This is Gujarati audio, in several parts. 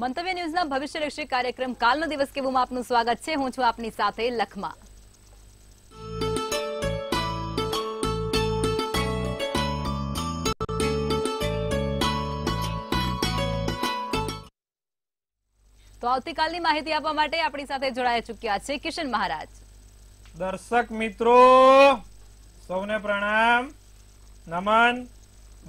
મંતવ્ય ન્યૂઝના ભવિષ્યલક્ષી કાર્યક્રમ કાલનો દિવસ કેવુંમાં આપનું સ્વાગત છે હું છું આપની સાથે લખમા તો આવતીકાલની માહિતી આપવા માટે આપણી સાથે જોડાઈ ચુક્યા છે કિશન મહારાજ દર્શક મિત્રો સૌને પ્રણામ નમન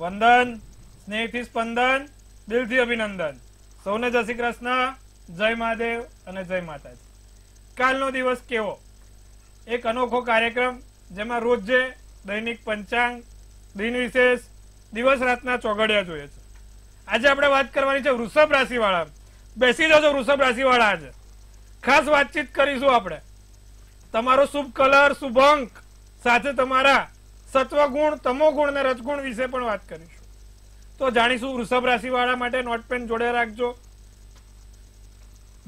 વંદન સ્નેહથી સ્પંદન દિલથી અભિનંદન સૌને જય શ્રી કૃષ્ણ જય મહાદેવ અને જય માતાજી કાલનો દિવસ કેવો એક અનોખો કાર્યક્રમ જેમાં રોજે દૈનિક પંચાંગ દિન વિશેષ દિવસ રાતના ચોગડિયા જોઈએ છે આજે આપણે વાત કરવાની છે વૃષભ રાશિવાળા બેસી જજો વૃષભ રાશિવાળા આજે ખાસ વાતચીત કરીશું આપણે તમારો શુભ કલર શુભ અંક સાથે તમારા સત્વગુણ ગુણ અને રજગુણ વિશે પણ વાત કરીશું તો જાણીશું વૃષભ રાશિવાળા માટે નોટપેન જોડે રાખજો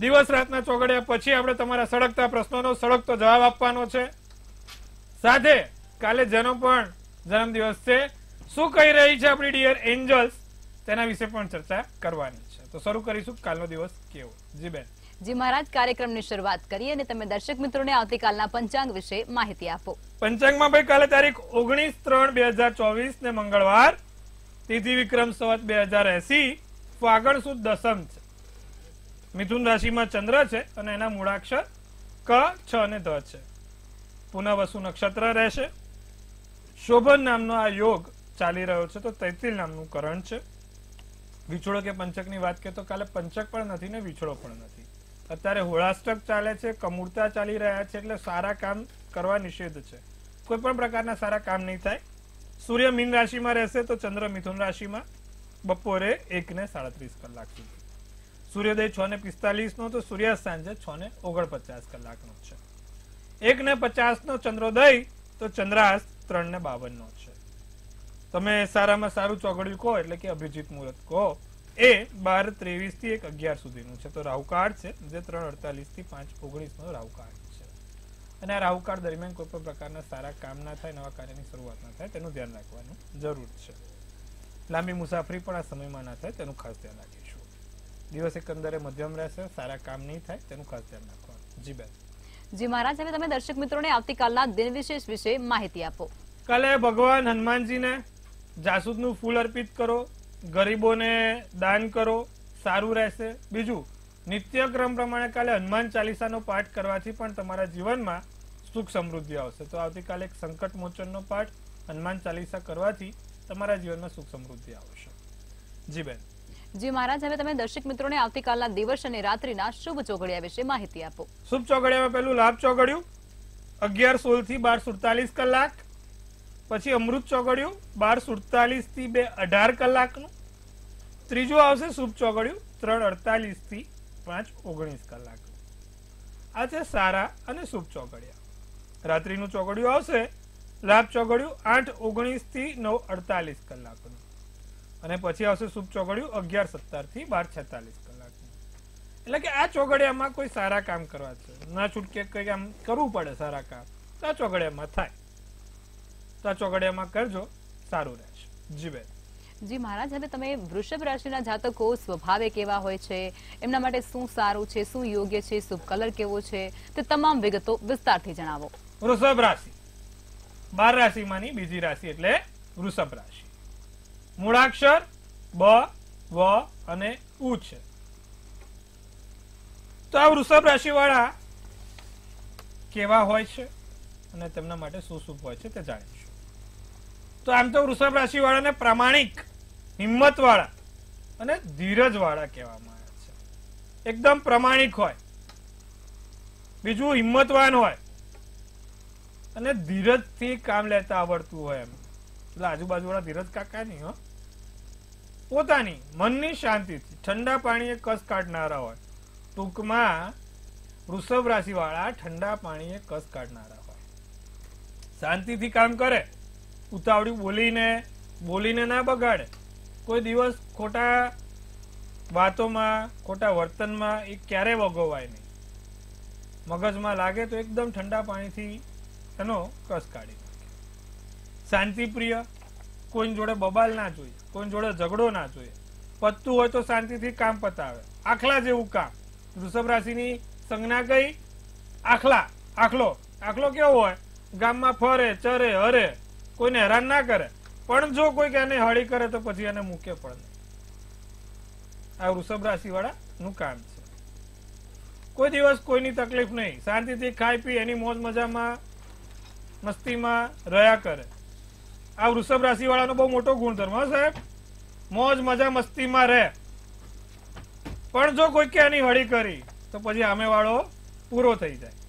દિવસ રાતના ચોગડ્યા પછી આપણે તમારા સળગતા પ્રશ્નોનો સળગતો જવાબ આપવાનો છે સાથે કાલે જેનો પણ જન્મદિવસ છે શું કહી રહી છે આપણી ડિયર એન્જલ્સ તેના વિશે પણ ચર્ચા કરવાની છે તો શરૂ કરીશું કાલનો દિવસ કેવો જી બેન જી મહારાજ કાર્યક્રમની શરૂઆત કરીએ અને તમે દર્શક મિત્રોને આવતીકાલના પંચાંગ વિશે માહિતી આપો પંચાંગમાં ભાઈ કાલે તારીખ ઓગણીસ ત્રણ બે ને મંગળવાર તિથિ વિક્રમ સંવત બે હજાર એસી ફાગણ સુદ દસમ છે મિથુન રાશિમાં ચંદ્ર છે અને એના મૂળાક્ષર ક છ અને ધ છે પુનઃવસુ નક્ષત્ર રહેશે શોભન નામનો આ યોગ ચાલી રહ્યો છે તો તૈતિલ નામનું કરણ છે વિછોડો કે પંચકની વાત કરીએ તો કાલે પંચક પણ નથી ને વિછોડો પણ નથી અત્યારે હોળાષ્ટક ચાલે છે કમૂરતા ચાલી રહ્યા છે એટલે સારા કામ કરવા નિષેધ છે કોઈ પણ પ્રકારના સારા કામ નહીં થાય સૂર્ય મીન રાશિમાં રહેશે તો ચંદ્ર મિથુન રાશિમાં બપોરે એક ને સાડત્રીસ કલાક સુધી સૂર્યોદય છ ને પિસ્તાલીસનો તો સૂર્યાસ્ત સાંજે છ ને ઓગણપચાસ કલાકનો છે એક ને પચાસનો ચંદ્રોદય તો ચંદ્રાસ્ત ત્રણ ને બાવનનો છે તમે સારામાં સારું ચોગડ્યું કહો એટલે કે અભિજીત મુહૂર્ત કહો એ બાર ત્રેવીસથી એક અગિયાર સુધીનું છે તો રાહુકાળ છે જે ત્રણ અડતાલીસથી પાંચ ઓગણીસનો રાહુકાળ અને આ રાહુકાળ દરમિયાન કોઈ પણ પ્રકારના સારા કામ ના થાય નવા કાર્યની શરૂઆત ના થાય તેનું ધ્યાન રાખવાનું જરૂર છે લાંબી મુસાફરી પણ આ સમયમાં ના થાય તેનું ખાસ ધ્યાન રાખીશું દિવસ એકંદરે મધ્યમ રહેશે સારા કામ નહીં થાય તેનું ખાસ ધ્યાન રાખવાનું જી બેન જી મહારાજ હવે તમે દર્શક મિત્રોને આવતીકાલના દિન વિશેષ વિશે માહિતી આપો કાલે ભગવાન હનુમાનજીને જાસૂદનું ફૂલ અર્પિત કરો ગરીબોને દાન કરો સારું રહેશે બીજું નિત્યક્રમ પ્રમાણે કાલે હનુમાન ચાલીસાનો પાઠ કરવાથી પણ તમારા જીવનમાં સુખ સમૃદ્ધિ આવશે તો આવતીકાલે એક સંકટ મોચનનો પાઠ હનુમાન ચાલીસા કરવાથી તમારા જીવનમાં સુખ સમૃદ્ધિ આવશે જી બેન જી મહારાજ હવે તમે દર્શક મિત્રોને આવતીકાલના દિવસ અને રાત્રિના શુભ ચોગડિયા વિશે માહિતી આપો શુભ ચોગડિયામાં પહેલું લાભ ચોગડિયું અગિયાર સોળ થી બાર સુડતાલીસ કલાક પછી અમૃત ચોગડિયું બાર સુડતાલીસ થી બે અઢાર કલાકનું ત્રીજું આવશે શુભ ચોગડિયું ત્રણ અડતાલીસ થી પાંચ ઓગણીસ કલાક આ છે સારા અને શુભ ચોગડિયા રાત્રિનું ચોગડિયું આવશે લાભ ચોગડિયું આઠ ઓગણીસથી નવ અડતાલીસ કલાકનું અને પછી આવશે શુભ ચોગડિયું અગિયાર સત્તરથી બાર છેતાલીસ કલાકનું એટલે કે આ ચોગડિયામાં કોઈ સારા કામ કરવા છે ના છૂટકે કંઈક આમ કરવું પડે સારા કામ તો આ ચોગડિયામાં થાય તો આ ચોગડિયામાં કરજો સારું રહેશે જી બેન જી મહારાજ હવે તમે વૃષભ રાશિના જાતકો સ્વભાવે કેવા હોય છે એમના માટે શું સારું છે શું યોગ્ય છે શુભ કલર કેવો છે તે તમામ વિગતો વિસ્તારથી જણાવો વૃષભ રાશિ બાર રાશિમાંની બીજી રાશિ એટલે વૃષભ રાશિ મૂળાક્ષર બ વ અને ઉ છે તો આ વૃષભ રાશિવાળા કેવા હોય છે અને તેમના માટે શું શું હોય છે તે જાણીશું તો આમ તો વૃષભ રાશિવાળાને પ્રામાણિક હિંમતવાળા અને ધીરજવાળા કહેવામાં આવે છે એકદમ પ્રમાણિક હોય બીજું હિંમતવાન હોય અને ધીરજ થી કામ લેતા આવડતું હોય એમ એટલે વાળા ધીરજ કાકા નહીં હો પોતાની મનની શાંતિથી ઠંડા પાણીએ કસ કાઢનારા હોય ટૂંકમાં વૃષભ રાશિ વાળા ઠંડા પાણીએ કસ કાઢનારા હોય શાંતિથી કામ કરે ઉતાવળી બોલીને બોલીને ના બગાડે કોઈ દિવસ ખોટા વાતોમાં ખોટા વર્તનમાં એ ક્યારે વગોવાય નહીં મગજમાં લાગે તો એકદમ ઠંડા પાણીથી એનો કસ કાઢી શાંતિપ્રિય કોઈની જોડે બબાલ ના જોઈએ કોઈની જોડે ઝઘડો ના જોઈએ પતતું હોય તો શાંતિથી કામ પતાવે આખલા જેવું કામ વૃષભ રાશિની સંજ્ઞા કઈ આખલા આખલો આખલો કેવો હોય ગામમાં ફરે ચરે હરે કોઈને હેરાન ના કરે પણ જો કોઈક એને હળી કરે તો પછી એને મૂકે પણ આ વૃષભ રાશિ વાળાનું કામ છે કોઈ દિવસ કોઈની તકલીફ નહીં શાંતિથી ખાઈ પી એની મોજ મજામાં મસ્તીમાં રહ્યા કરે આ વૃષભ રાશિ વાળાનો બહુ મોટો ગુણધર્મ સાહેબ મોજ મજા મસ્તીમાં રહે પણ જો કોઈ કે આની વળી કરી તો પછી આમે વાળો પૂરો થઈ જાય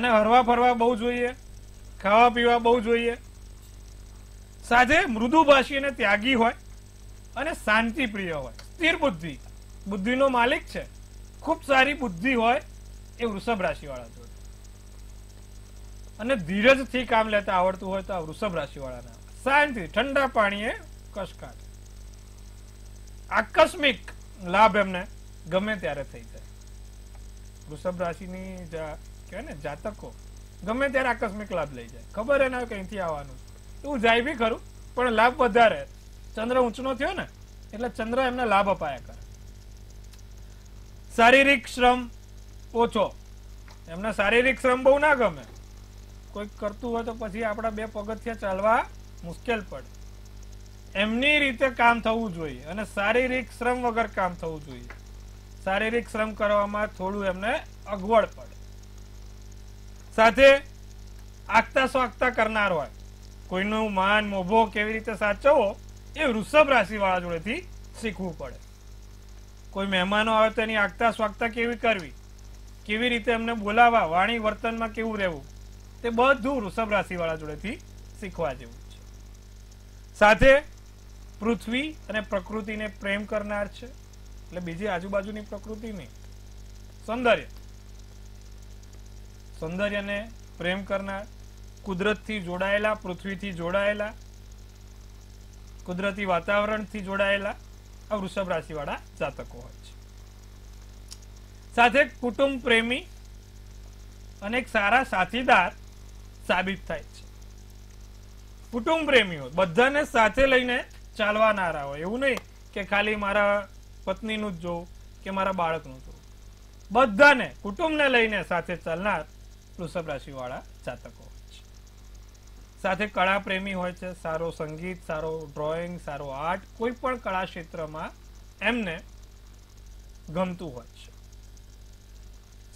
એને હરવા ફરવા બહુ જોઈએ ખાવા પીવા બહુ જોઈએ સાથે મૃદુભાષી અને ત્યાગી હોય અને શાંતિ પ્રિય હોય સ્થિર બુદ્ધિ બુદ્ધિનો માલિક છે ખૂબ સારી બુદ્ધિ હોય એ વૃષભ રાશિવાળા જોડે અને ધીરજ થી કામ લેતા આવડતું હોય તો આ વૃષભ રાશિવાળાના શાંતિ ઠંડા પાણીએ કશકાટ આકસ્મિક લાભ એમને ગમે ત્યારે થઈ જાય વૃષભ રાશિની કહેવાય ને જાતકો ગમે ત્યારે આકસ્મિક લાભ લઈ જાય ખબર એના કંઈથી આવવાનું એવું જાય બી ખરું પણ લાભ વધારે ચંદ્ર ઊંચનો થયો ને એટલે ચંદ્ર એમને લાભ અપાયા કરે શારીરિક શ્રમ ઓછો એમને શારીરિક શ્રમ બહુ ના ગમે કોઈક કરતું હોય તો પછી આપણા બે પગથિયા ચાલવા મુશ્કેલ પડે એમની રીતે કામ થવું જોઈએ અને શારીરિક શ્રમ વગર કામ થવું જોઈએ શારીરિક શ્રમ કરવામાં થોડું એમને અગવડ પડે સાથે આગતા સ્વાગતા કરનાર હોય કોઈનું માન મોભો કેવી રીતે સાચવો એ વૃષભ રાશિવાળા જોડેથી શીખવું પડે કોઈ મહેમાનો આવે તો એની આગતા સ્વાગતા કેવી કરવી કેવી રીતે એમને બોલાવવા વાણી વર્તનમાં કેવું રહેવું તે બધું વૃષભ રાશિવાળા જોડેથી શીખવા જેવું છે સાથે પૃથ્વી અને પ્રકૃતિને પ્રેમ કરનાર છે એટલે બીજી આજુબાજુની પ્રકૃતિ સૌંદર્ય સૌંદર્યને પ્રેમ કરનાર કુદરતથી જોડાયેલા પૃથ્વીથી જોડાયેલા કુદરતી વાતાવરણથી જોડાયેલા આ વૃષભ રાશિવાળા જાતકો હોય છે સાથે કુટુંબ પ્રેમી અને એક સારા સાથીદાર સાબિત થાય છે કુટુંબ પ્રેમીઓ બધાને સાથે લઈને ચાલવાનારા હોય એવું નહીં કે ખાલી મારા પત્નીનું જ જોવું કે મારા બાળકનું જોવું બધાને કુટુંબને લઈને સાથે ચાલનાર વૃષભ રાશિવાળા જાતકો હોય છે સાથે કળા પ્રેમી હોય છે સારો સંગીત સારો ડ્રોઈંગ સારો આર્ટ કોઈ પણ કળા ક્ષેત્રમાં એમને ગમતું હોય છે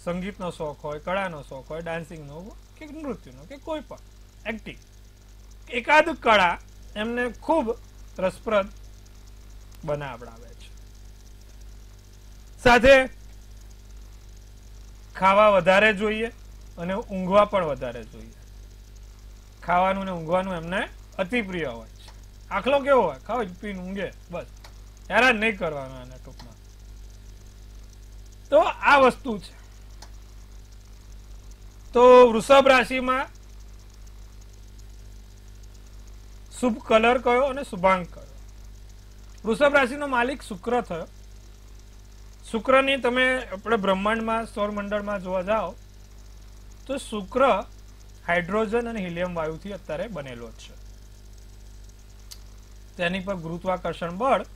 સંગીતનો શોખ હોય કળાનો શોખ હોય ડાન્સિંગનો કે નૃત્યનો કે કોઈ પણ એક્ટિંગ એકાદ કળા એમને ખૂબ રસપ્રદ બનાવડાવે છે સાથે ખાવા વધારે જોઈએ અને ઊંઘવા પણ વધારે જોઈએ ખાવાનું ને ઊંઘવાનું એમને અતિ પ્રિય હોય છે આખલો કેવો હોય ખાવ પીને ઊંઘે બસ હેરાન નહીં કરવાનું એના ટૂંકમાં તો આ વસ્તુ છે તો વૃષભ રાશિમાં શુભ કલર કયો અને શુભાંક કયો વૃષભ રાશિનો માલિક શુક્ર થયો શુક્રની તમે આપણે બ્રહ્માંડમાં સૌરમંડળમાં જોવા જાઓ તો શુક્ર હાઇડ્રોજન અને હિલિયમ વાયુથી અત્યારે બનેલો છે તેની પર ગુરુત્વાકર્ષણ બળ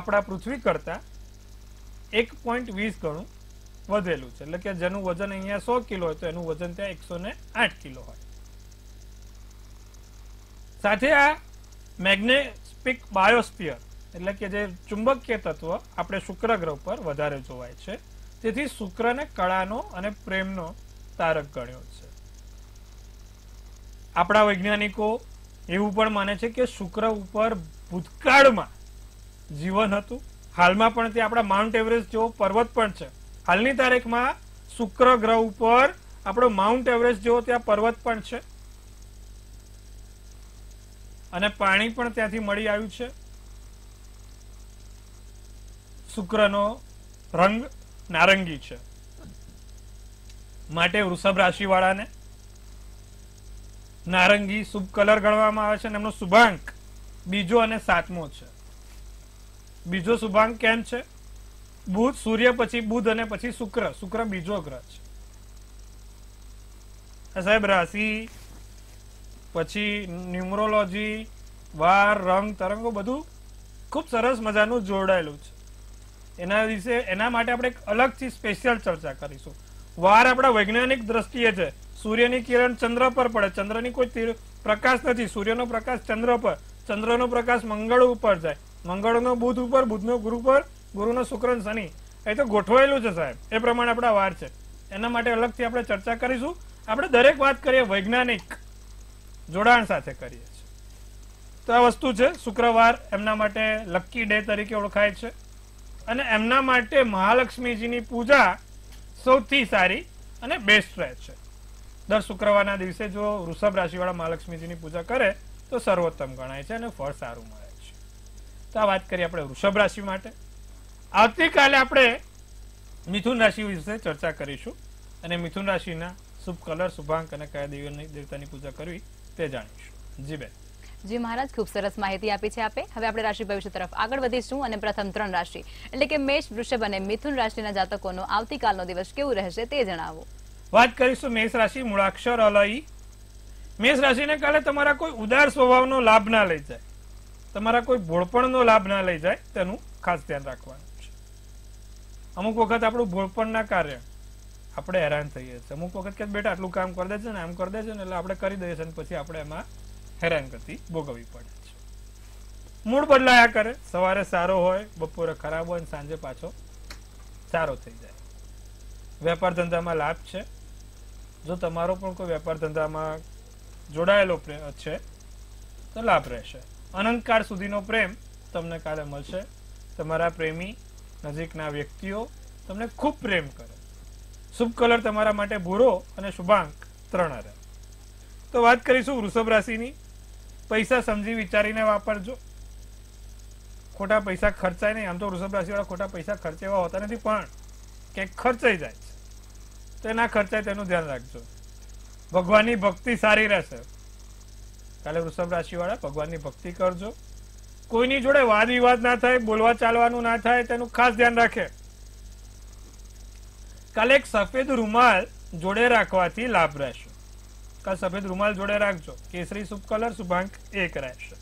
આપણા પૃથ્વી કરતા એક પોઈન્ટ વીસ ગણું વધેલું છે એટલે કે જેનું વજન અહીંયા સો કિલો હોય તો એનું વજન ત્યાં એકસો આઠ કિલો હોય સાથે આ મેગ્નેસ્પિક બાયોસ્પિયર એટલે કે જે ચુંબકીય તત્વ આપણે શુક્ર ગ્રહ પર વધારે જોવાય છે તેથી શુક્રને કળાનો અને પ્રેમનો તારક ગણ્યો છે આપણા વૈજ્ઞાનિકો એવું પણ માને છે કે શુક્ર ઉપર ભૂતકાળમાં જીવન હતું હાલમાં પણ તે આપણા માઉન્ટ એવરેસ્ટ જેવો પર્વત પણ છે હાલની તારીખમાં શુક્ર ગ્રહ ઉપર આપણો માઉન્ટ એવરેસ્ટ જેવો ત્યાં પર્વત પણ છે અને પાણી પણ ત્યાંથી મળી આવ્યું છે શુક્રનો રંગ નારંગી છે માટે વૃષભ રાશિવાળાને નારંગી શુભ કલર ગણવામાં આવે છે અને એમનો શુભાંક બીજો અને સાતમો છે બીજો શુભાંક કેમ છે બુધ સૂર્ય પછી બુધ અને પછી શુક્ર શુક્ર બીજો ગ્રહ છે સાહેબ રાશિ પછી ન્યુમરોલોજી વાર રંગ તરંગો બધું ખૂબ સરસ મજાનું જોડાયેલું છે એના વિશે એના માટે આપણે એક અલગથી સ્પેશિયલ ચર્ચા કરીશું વાર આપણા વૈજ્ઞાનિક દ્રષ્ટિએ છે સૂર્યની કિરણ ચંદ્ર પર પડે ચંદ્રની કોઈ પ્રકાશ નથી સૂર્યનો પ્રકાશ ચંદ્ર પર ચંદ્રનો પ્રકાશ મંગળ ઉપર જાય મંગળનો બુધ ઉપર બુધનો ગુરુ પર ગુરુનો શુક્ર શનિ એ તો ગોઠવાયેલું છે સાહેબ એ પ્રમાણે આપણા વાર છે એના માટે અલગથી આપણે ચર્ચા કરીશું આપણે દરેક વાત કરીએ વૈજ્ઞાનિક જોડાણ સાથે કરીએ છીએ તો આ વસ્તુ છે શુક્રવાર એમના માટે લક્કી ડે તરીકે ઓળખાય છે અને એમના માટે મહાલક્ષ્મીજીની પૂજા સૌથી સારી અને બેસ્ટ રહે છે દર શુક્રવારના દિવસે જો વૃષભ રાશિવાળા મહાલક્ષ્મીજીની પૂજા કરે તો સર્વોત્તમ ગણાય છે અને ફળ સારું મળે છે તો આ વાત કરીએ આપણે વૃષભ રાશિ માટે આવતીકાલે આપણે મિથુન રાશિ વિશે ચર્ચા કરીશું અને મિથુન રાશિના શુભ કલર શુભાંક અને કયા દેવીઓની દેવતાની પૂજા કરવી તે જાણીશું જી બેન જી મહારાજ ખૂબ સરસ માહિતી આપી છે આપે હવે આપણે રાશિ ભવિષ્ય તરફ આગળ વધીશું અને પ્રથમ ત્રણ રાશિ એટલે કે મેષ વૃષભ અને મિથુન રાશિના જાતકોનો આવતીકાલનો દિવસ કેવું રહેશે તે જણાવો વાત કરીશું મેષ રાશિ મૂળાક્ષર અલય મેષ રાશિને કાલે તમારા કોઈ ઉદાર સ્વભાવનો લાભ ના લઈ જાય તમારા કોઈ ભોળપણનો લાભ ના લઈ જાય તેનું ખાસ ધ્યાન રાખવાનું અમુક વખત આપણું ભોળપણના કાર્ય આપણે હેરાન થઈએ છીએ અમુક વખત કે બેટા આટલું કામ કરી દે છે ને આમ કરી દે છે ને એટલે આપણે કરી દઈએ છીએ પછી આપણે એમાં હેરાન કરતી ભોગવવી પડે છે મૂળ બદલાયા કરે સવારે સારો હોય બપોરે ખરાબ હોય અને સાંજે પાછો સારો થઈ જાય વેપાર ધંધામાં લાભ છે જો તમારો પણ કોઈ વેપાર ધંધામાં જોડાયેલો છે તો લાભ રહેશે અનંતકાળ સુધીનો પ્રેમ તમને કાલે મળશે તમારા પ્રેમી નજીકના વ્યક્તિઓ તમને ખૂબ પ્રેમ કરે શુભ કલર તમારા માટે ભૂરો અને શુભાંક ત્રણ રહે તો વાત કરીશું વૃષભ રાશિની પૈસા સમજી વિચારીને વાપરજો ખોટા પૈસા ખર્ચાય નહીં આમ તો વૃષભ રાશિવાળા ખોટા પૈસા ખર્ચેવા હોતા નથી પણ ક્યાંક ખર્ચાઈ જાય છે તો ના ખર્ચાય તેનું ધ્યાન રાખજો ભગવાનની ભક્તિ સારી રહેશે કાલે વૃષભ રાશિવાળા ભગવાનની ભક્તિ કરજો કોઈની જોડે વાદ વિવાદ ના થાય બોલવા ચાલવાનું ના થાય તેનું ખાસ ધ્યાન રાખે કાલે એક સફેદ રૂમાલ જોડે રાખવાથી લાભ રહેશે કાલ સફેદ રૂમાલ જોડે રાખજો કેસરી શુભ કલર શુભાંક એક રહેશે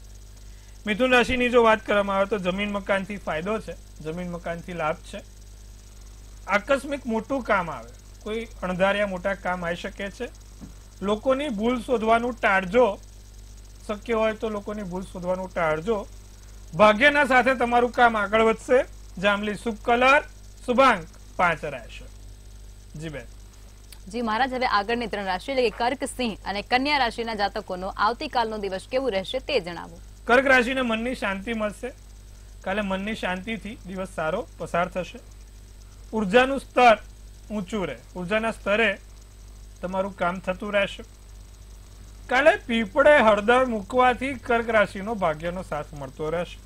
મિથુન રાશિની જો વાત કરવામાં આવે તો જમીન મકાનથી ફાયદો છે જમીન મકાનથી લાભ છે આકસ્મિક મોટું કામ આવે કોઈ અણધાર્યા મોટા કામ આવી શકે છે લોકોની ભૂલ શોધવાનું ટાળજો શક્ય હોય તો લોકોની ભૂલ શોધવાનું ટાળજો ભાગ્યના સાથે તમારું કામ આગળ વધશે જાંબલી શુભ કલર શુભાંક પાંચ રાશિ જી બેન જી મહારાજ હવે આગળની ત્રણ રાશિ એટલે કર્ક સિંહ અને કન્યા રાશિના જાતકોનો આવતીકાલનો દિવસ કેવું રહેશે તે જણાવો કર્ક રાશિને મનની શાંતિ મળશે કાલે મનની શાંતિથી દિવસ સારો પસાર થશે ઉર્જાનું સ્તર ઊંચું રહે ઉર્જાના સ્તરે તમારું કામ થતું રહેશે કાલે પીપળે હળદર મૂકવાથી કર્ક રાશિનો ભાગ્યનો સાથ મળતો રહેશે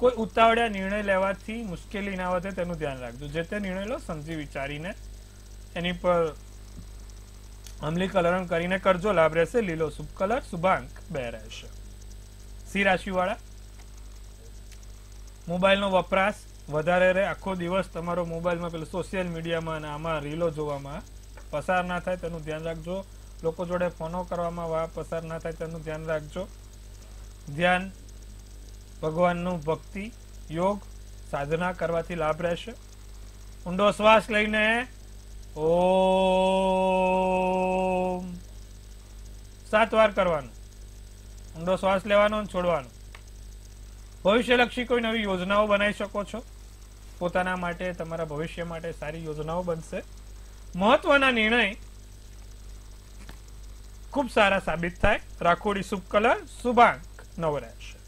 કોઈ ઉતાવળ્યા નિર્ણય લેવાથી મુશ્કેલી ના વધે તેનું ધ્યાન રાખજો જે તે નિર્ણય લો સમજી વિચારીને એની પર અમલીકરણ કરીને કરજો લાભ રહેશે લીલો શુભ કલર શુભાંક બે રહેશે સી રાશિવાળા મોબાઈલનો વપરાશ વધારે રહે આખો દિવસ તમારો મોબાઈલમાં પેલું સોશિયલ મીડિયામાં અને આમાં રીલો જોવામાં પસાર ના થાય તેનું ધ્યાન રાખજો લોકો જોડે ફોનો કરવામાં વા પસાર ના થાય તેનું ધ્યાન રાખજો ધ્યાન ભગવાનનું ભક્તિ યોગ સાધના કરવાથી લાભ રહેશે ઊંડો શ્વાસ લઈને ઓ સાત વાર કરવાનું ઊંડો શ્વાસ લેવાનો અને છોડવાનો ભવિષ્યલક્ષી કોઈ નવી યોજનાઓ બનાવી શકો છો પોતાના માટે તમારા ભવિષ્ય માટે સારી યોજનાઓ બનશે મહત્વના નિર્ણય ખૂબ સારા સાબિત થાય રાખોડી શુભ કલર શુભાંક નવ રહેશે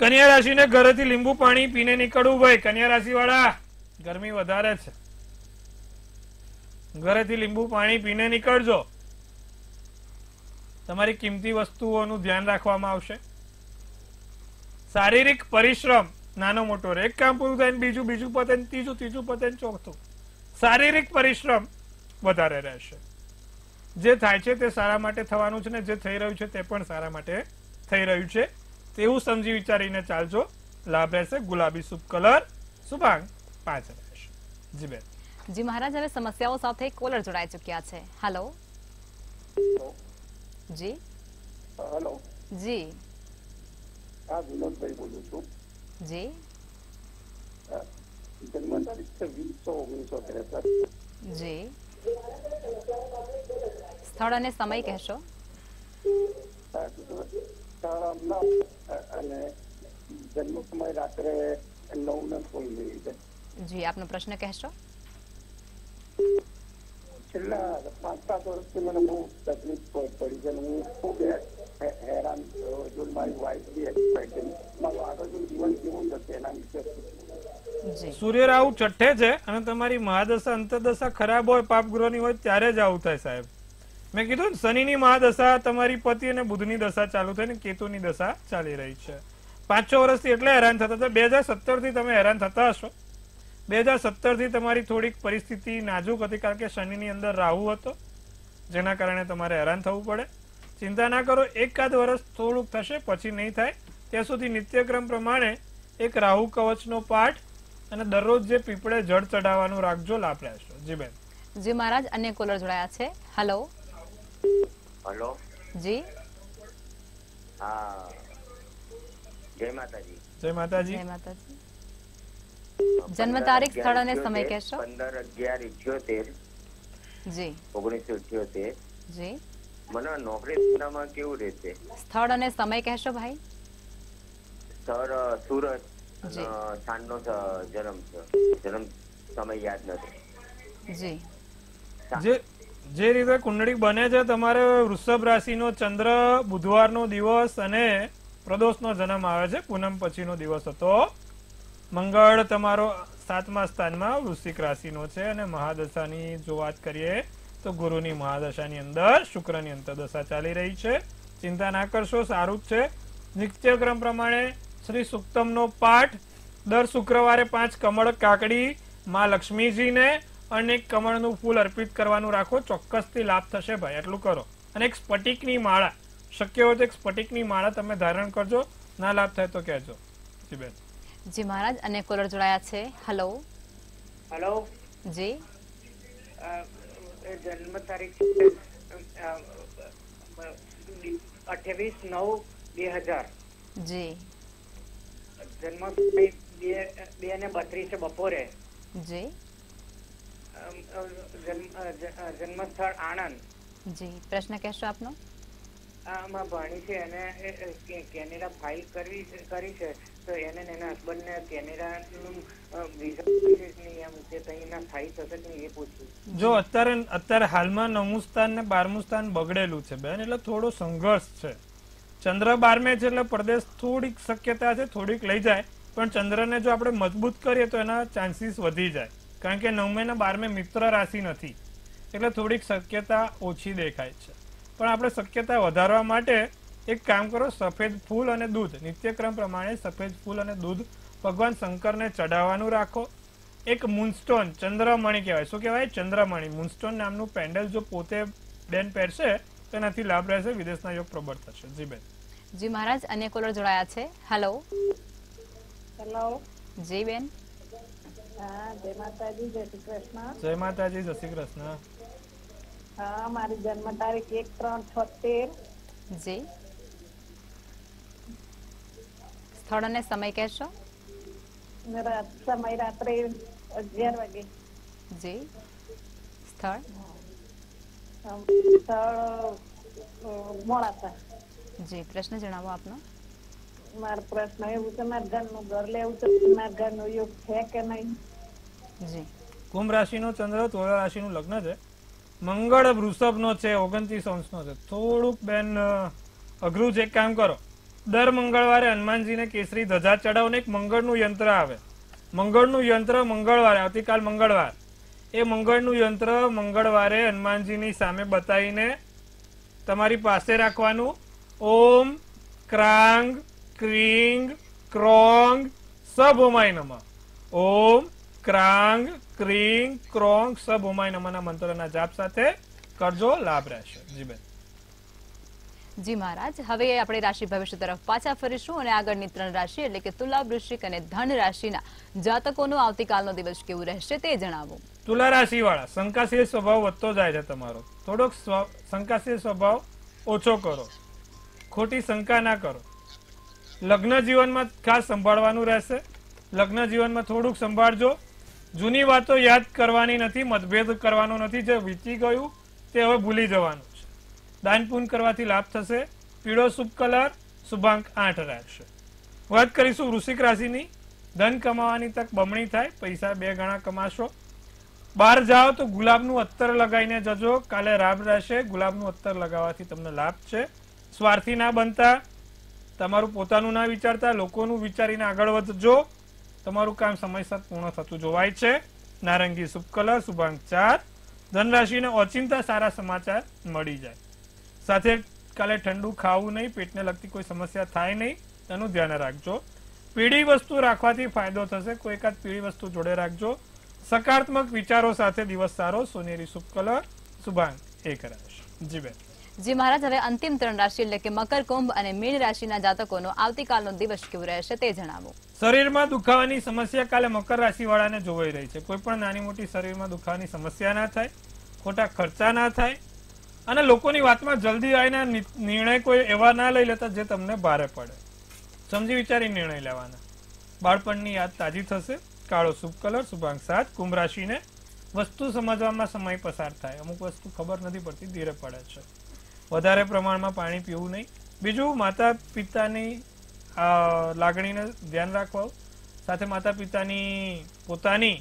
કન્યા રાશિને ઘરેથી લીંબુ પાણી પીને નીકળવું ભાઈ કન્યા રાશિ વાળા ગરમી વધારે છે ઘરેથી લીંબુ પાણી પીને નીકળજો તમારી કિંમતી વસ્તુઓનું ધ્યાન રાખવામાં આવશે શારીરિક પરિશ્રમ નાનો મોટો એક કામ પૂરું થાય બીજું બીજું પતન ત્રીજું ત્રીજું પતે ચોથું શારીરિક પરિશ્રમ વધારે રહેશે જે થાય છે તે સારા માટે થવાનું છે ને જે થઈ રહ્યું છે તે પણ સારા માટે થઈ રહ્યું છે તેવું સમજી વિચારીને ચાલજો લાભ રહેશે ગુલાબી શુભ કલર શુભાંગ પાંચ રહેશે જી બેન જી મહારાજ હવે સમસ્યાઓ સાથે કોલર જોડાઈ ચૂક્યા છે હેલો જી હેલો જી હા વિનોદભાઈ બોલું છું જી જન્મ તારીખ છે વીસો ઓગણીસો ત્રેસઠ જી સ્થળ અને સમય કહેશો સ્થળ અમદાવાદ અને જન્મ સમય રાત્રે નવ ને ફૂલ જેવી છે જી આપનો પ્રશ્ન કહેશો છેલ્લા પાંચ સાત વર્ષથી મને બહુ તકલીફ પડી છે હું ખૂબ હેરાન જો મારી વાઈફ બી એક્સપાયર મારું આગળનું જીવન કેવું જશે એના વિશે સૂર્ય રાહુ છઠ્ઠે છે અને તમારી મહાદશા અંતદશા ખરાબ હોય પાપ પાપગ્રહની હોય ત્યારે જ આવું થાય સાહેબ મેં કીધું શનિની મહાદશા તમારી પતિ અને બુધની દશા ચાલુ થઈને કેતુની દશા ચાલી રહી છે પાંચ છ વર્ષથી એટલે હેરાન થતા હતા બે હજાર સત્તરથી તમે હેરાન થતા હશો બે હજાર સત્તરથી તમારી થોડીક પરિસ્થિતિ નાજુક હતી કારણ કે શનિની અંદર રાહુ હતો જેના કારણે તમારે હેરાન થવું પડે ચિંતા ના કરો એકાદ વર્ષ થોડુંક થશે પછી નહીં થાય ત્યાં સુધી નિત્યક્રમ પ્રમાણે એક રાહુ કવચનો પાઠ અને દરરોજ જે પીપળે જળ ચઢાવવાનું રાખજો લાભ રહેશો જી બેન જી મહારાજ અન્ય કોલર જોડાયા છે હેલો હેલો જી હા જય માતાજી જય માતાજી જય માતાજી જન્મ તારીખ સ્થળ અને સમય કહેશો 15 11 78 જી 1978 જી મને નોકરી ધંધામાં કેવું રહેશે સ્થળ અને સમય કહેશો ભાઈ સર સુરત સાંજનો જન્મ છે જન્મ સમય યાદ નથી જી જે જે રીતે કુંડળી બને છે તમારે વૃષભ રાશિનો ચંદ્ર બુધવારનો દિવસ અને પ્રદોષનો જન્મ આવે છે પૂનમ પછીનો દિવસ હતો મંગળ તમારો સાતમા સ્થાનમાં વૃશ્ચિક રાશિનો છે અને મહાદશાની જો વાત કરીએ તો ગુરુની મહાદશાની અંદર શુક્રની અંતદશા ચાલી રહી છે ચિંતા ના કરશો સારું જ છે નિત્યક્રમ પ્રમાણે શ્રી સુક્તમનો પાઠ દર શુક્રવારે પાંચ કમળ કાકડી માં લક્ષ્મીજીને અને એક કમળનું ફૂલ અર્પિત કરવાનું રાખો ચોક્કસથી લાભ થશે ભાઈ એટલું કરો અને એક સ્ફટિકની માળા શક્ય હોય તો એક સ્ફટિકની માળા તમે ધારણ કરજો ના લાભ થાય તો કહેજો જી બેન જી મહારાજ અને કોલર જોડાયા છે હેલો હેલો જી જન્મ તારીખ અઠ્યાવીસ નવ બે હજાર જી જન્મ બે ને બત્રીસે બપોરે જી જન્મસ્થળ આણંદ જી પ્રશ્ન કહેશો આપનો આમાં ભણી છે અને કેનેડા ફાઇલ કરવી કરી છે તો એને એના હસબન્ડને કેનેડાનું જો અત્યારે અત્યારે હાલમાં નવમું સ્થાન ને બારમું સ્થાન બગડેલું છે બેન એટલે થોડો સંઘર્ષ છે ચંદ્ર બારમે છે એટલે પ્રદેશ થોડીક શક્યતા છે થોડીક લઈ જાય પણ ચંદ્રને જો આપણે મજબૂત કરીએ તો એના ચાન્સીસ વધી જાય કારણ કે નવમે ને બારમે મિત્ર રાશિ નથી એટલે થોડીક શક્યતા ઓછી દેખાય છે પણ આપણે શક્યતા વધારવા માટે એક કામ કરો સફેદ ફૂલ અને દૂધ નિત્યક્રમ પ્રમાણે સફેદ ફૂલ અને દૂધ ભગવાન શંકરને ચઢાવવાનું રાખો એક મૂનસ્ટોન ચંદ્રમણી કહેવાય શું કહેવાય ચંદ્રમણી મૂનસ્ટોન નામનું પેન્ડલ જો પોતે બેન પહેરશે તો એનાથી લાભ રહેશે વિદેશના યોગ પ્રબળ થશે જી બેન જી મહારાજ અન્ય કોલર જોડાયા છે હેલો હેલો જી બેન જય માતાજી જય શ્રી કૃષ્ણ જય માતાજી જય શ્રી કૃષ્ણ હા મારી જન્મ તારીખ એક ત્રણ છોતેર જી સ્થળ અને સમય કહેશો સમય રાત્રે અગિયાર વાગે જી સ્થળ સ્થળ મોડાસા જી પ્રશ્ન જણાવો આપનો મારો પ્રશ્ન એવું છે મારા ઘરનું ઘર લેવું છે મારા ઘરનો યોગ છે કે નહીં જી કુંભ રાશિનો ચંદ્ર તોળા રાશિનું લગ્ન છે મંગળ વૃષભનો છે ઓગણત્રીસ અંશનો છે થોડુંક બેન અઘરું છે એક કામ કરો દર મંગળવારે હનુમાનજીને કેસરી ધજા ચડાવો ને એક મંગળનું યંત્ર આવે મંગળનું યંત્ર મંગળવારે આવતીકાલ મંગળવાર એ મંગળનું યંત્ર મંગળવારે હનુમાનજીની સામે બતાવીને તમારી પાસે રાખવાનું ઓમ ક્રાંગ ક્રીંગ ક્રોંગ સભુમાય નમ ઓમ ક્રાંગ ક્રીંગ ક્રોંગ સભુમાય નમના મંત્રોના જાપ સાથે કરજો લાભ રહેશે જીબેન જી મહારાજ હવે આપણે રાશિ ભવિષ્ય તરફ પાછા ફરીશું અને આગળની ત્રણ રાશિ એટલે કે તુલા વૃશ્ચિક અને ધન રાશિના જાતકોનો આવતીકાલનો દિવસ કેવું રહેશે તે જણાવો તુલા રાશિ વાળા શંકાશીલ સ્વભાવ વધતો જાય છે તમારો થોડોક શંકાશીલ સ્વભાવ ઓછો કરો ખોટી શંકા ના કરો લગ્ન જીવનમાં ખાસ સંભાળવાનું રહેશે લગ્ન જીવનમાં થોડુંક સંભાળજો જૂની વાતો યાદ કરવાની નથી મતભેદ કરવાનો નથી જે વીતી ગયું તે હવે ભૂલી જવાનું છે દાન પૂન કરવાથી લાભ થશે પીળો શુભ કલર શુભાંક આઠ રાખશે વાત કરીશું વૃશ્ચિક રાશિની ધન કમાવાની તક બમણી થાય પૈસા બે ગણા કમાશો બહાર જાઓ તો ગુલાબનું અત્તર લગાવીને જજો કાલે રાભ રહેશે ગુલાબનું અત્તર લગાવવાથી તમને લાભ છે સ્વાર્થી ના બનતા તમારું પોતાનું ના વિચારતા લોકોનું વિચારીને આગળ વધજો તમારું કામ સમયસર પૂર્ણ થતું જોવાય છે નારંગી શુભ કલર શુભાંક ચાર ધનરાશિને ઓચિંતા સારા સમાચાર મળી જાય સાથે કાલે ઠંડુ ખાવું નહીં પેટને લગતી કોઈ સમસ્યા થાય નહીં તેનું ધ્યાન રાખજો પીળી વસ્તુ રાખવાથી ફાયદો થશે કોઈ એકાદ પીળી વસ્તુ જોડે રાખજો સકારાત્મક વિચારો સાથે દિવસ સારો સોનેરી શુભ કલર શુભાંક એ કરાવશે જી બેન જી મહારાજ હવે અંતિમ ત્રણ રાશિ એટલે કે મકર કુંભ અને મીન રાશિના જાતકોનો આવતીકાલનો દિવસ કેવો રહેશે તે જણાવો શરીરમાં દુખાવાની સમસ્યા કાલે મકર રાશિવાળાને જોવાઈ રહી છે કોઈ પણ નાની મોટી શરીરમાં દુખાવાની સમસ્યા ના થાય ખોટા ખર્ચા ના થાય અને લોકોની વાતમાં જલ્દી આવીને નિર્ણય કોઈ એવા ના લઈ લેતા જે તમને ભારે પડે સમજી વિચારી નિર્ણય લેવાના બાળપણની યાદ તાજી થશે કાળો શુભ કલર શુભાંક સાત કુંભ રાશિને વસ્તુ સમજવામાં સમય પસાર થાય અમુક વસ્તુ ખબર નથી પડતી ધીરે પડે છે વધારે પ્રમાણમાં પાણી પીવું નહીં બીજું માતા પિતાની લાગણીને ધ્યાન રાખવા સાથે માતા પિતાની પોતાની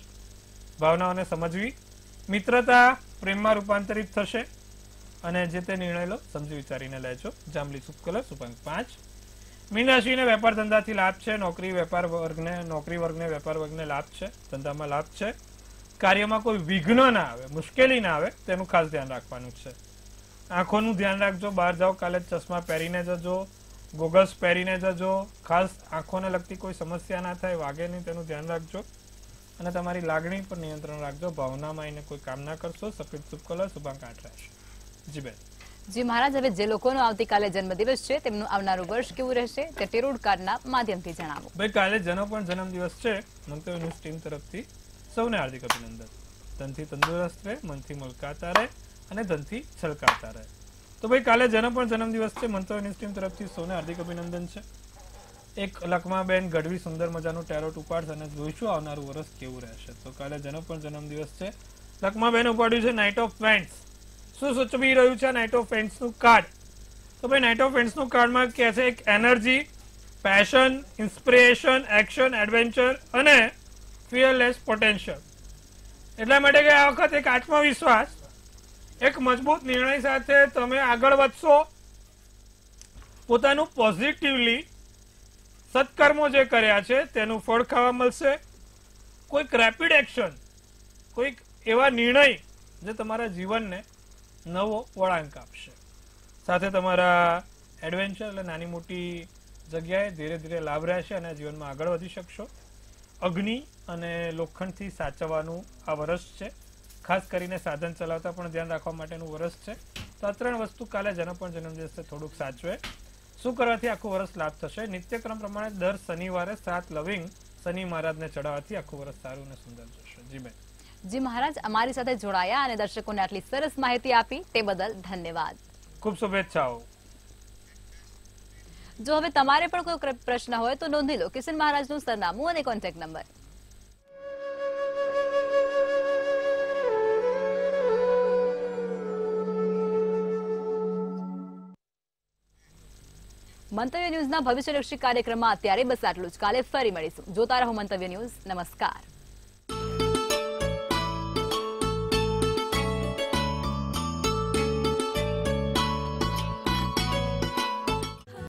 ભાવનાઓને સમજવી મિત્રતા પ્રેમમાં રૂપાંતરિત થશે અને જે તે નિર્ણય લો સમજી વિચારીને લેજો જાંબલી સુપકલર સુપંક પાંચ મીન વેપાર ધંધાથી લાભ છે નોકરી વેપાર વર્ગને નોકરી વર્ગને વેપાર વર્ગને લાભ છે ધંધામાં લાભ છે કાર્યમાં કોઈ વિઘ્ન ના આવે મુશ્કેલી ના આવે તેનું ખાસ ધ્યાન રાખવાનું છે આંખોનું ધ્યાન રાખજો બહાર જાઓ કાલે ચશ્મા પહેરીને જજો ગોગલ્સ પહેરીને જજો ખાસ આંખોને લગતી કોઈ સમસ્યા ના થાય વાગે નહીં તેનું ધ્યાન રાખજો અને તમારી લાગણી પર નિયંત્રણ રાખજો ભાવનામાં એને કોઈ કામ ના કરશો સફેદ શુભ કલર શુભાંક આઠ રહેશે જી બેન જી મહારાજ હવે જે લોકોનો આવતીકાલે જન્મદિવસ છે તેમનું આવનારું વર્ષ કેવું રહેશે તે ટેરોડ કાર્ડના માધ્યમથી જણાવો ભાઈ કાલે જેનો પણ જન્મદિવસ છે મંતવ્ય ન્યૂઝ ટીમ તરફથી સૌને હાર્દિક અભિનંદન તનથી તંદુરસ્ત રહે મનથી મલકાતા રહે અને ધનથી છલકાતા રહે તો ભાઈ કાલે જન્મ પણ જન્મદિવસ છે મંત્રો ન્યૂઝ તરફથી સોને હાર્દિક અભિનંદન છે એક લકમાબેન ગઢવી સુંદર મજાનું ટેરોટ ઉપાડશે અને જોઈશું આવનારું વર્ષ કેવું રહેશે તો કાલે જન્મ પણ જન્મદિવસ છે લકમાબેન ઉપાડ્યું છે નાઇટ ઓફ પેન્ટ્સ શું સૂચવી રહ્યું છે નાઇટ ઓફ પેન્ટ્સનું કાર્ડ તો ભાઈ નાઇટ ઓફ પેન્ટ્સનું કાર્ડમાં કહે છે એક energy passion inspiration action adventure અને ફિયરલેસ પોટેન્શિયલ એટલા માટે કે આ વખત એક આત્મવિશ્વાસ એક મજબૂત નિર્ણય સાથે તમે આગળ વધશો પોતાનું પોઝિટિવલી સત્કર્મો જે કર્યા છે તેનું ફળ ખાવા મળશે કોઈક રેપિડ એક્શન કોઈક એવા નિર્ણય જે તમારા જીવનને નવો વળાંક આપશે સાથે તમારા એડવેન્ચર એટલે નાની મોટી જગ્યાએ ધીરે ધીરે લાભ રહેશે અને જીવનમાં આગળ વધી શકશો અગ્નિ અને લોખંડથી સાચવવાનું આ વર્ષ છે ખાસ કરીને સાધન ચલાવતા પણ ધ્યાન રાખવા માટેનું વર્ષ છે તો આ ત્રણ વસ્તુ કાલે જન્મ પણ જન્મદિવસ છે થોડુંક સાચવે શું કરવાથી આખું વર્ષ લાભ થશે નિત્યક્રમ પ્રમાણે દર શનિવારે સાત લવિંગ શનિ મહારાજને ચડાવવાથી આખું વર્ષ સારું અને સુંદર જશે જી બેન જી મહારાજ અમારી સાથે જોડાયા અને દર્શકોને આટલી સરસ માહિતી આપી તે બદલ ધન્યવાદ ખૂબ શુભેચ્છાઓ જો હવે તમારે પણ કોઈ પ્રશ્ન હોય તો નોંધી લો કિશન મહારાજનું સરનામું અને કોન્ટેક્ટ નંબર મંતવ્ય ન્યૂઝના ભવિષ્યલક્ષી કાર્યક્રમમાં અત્યારે બસ આટલું જ કાલે ફરી મળીશું જોતા રહો મંતવ્ય ન્યૂઝ નમસ્કાર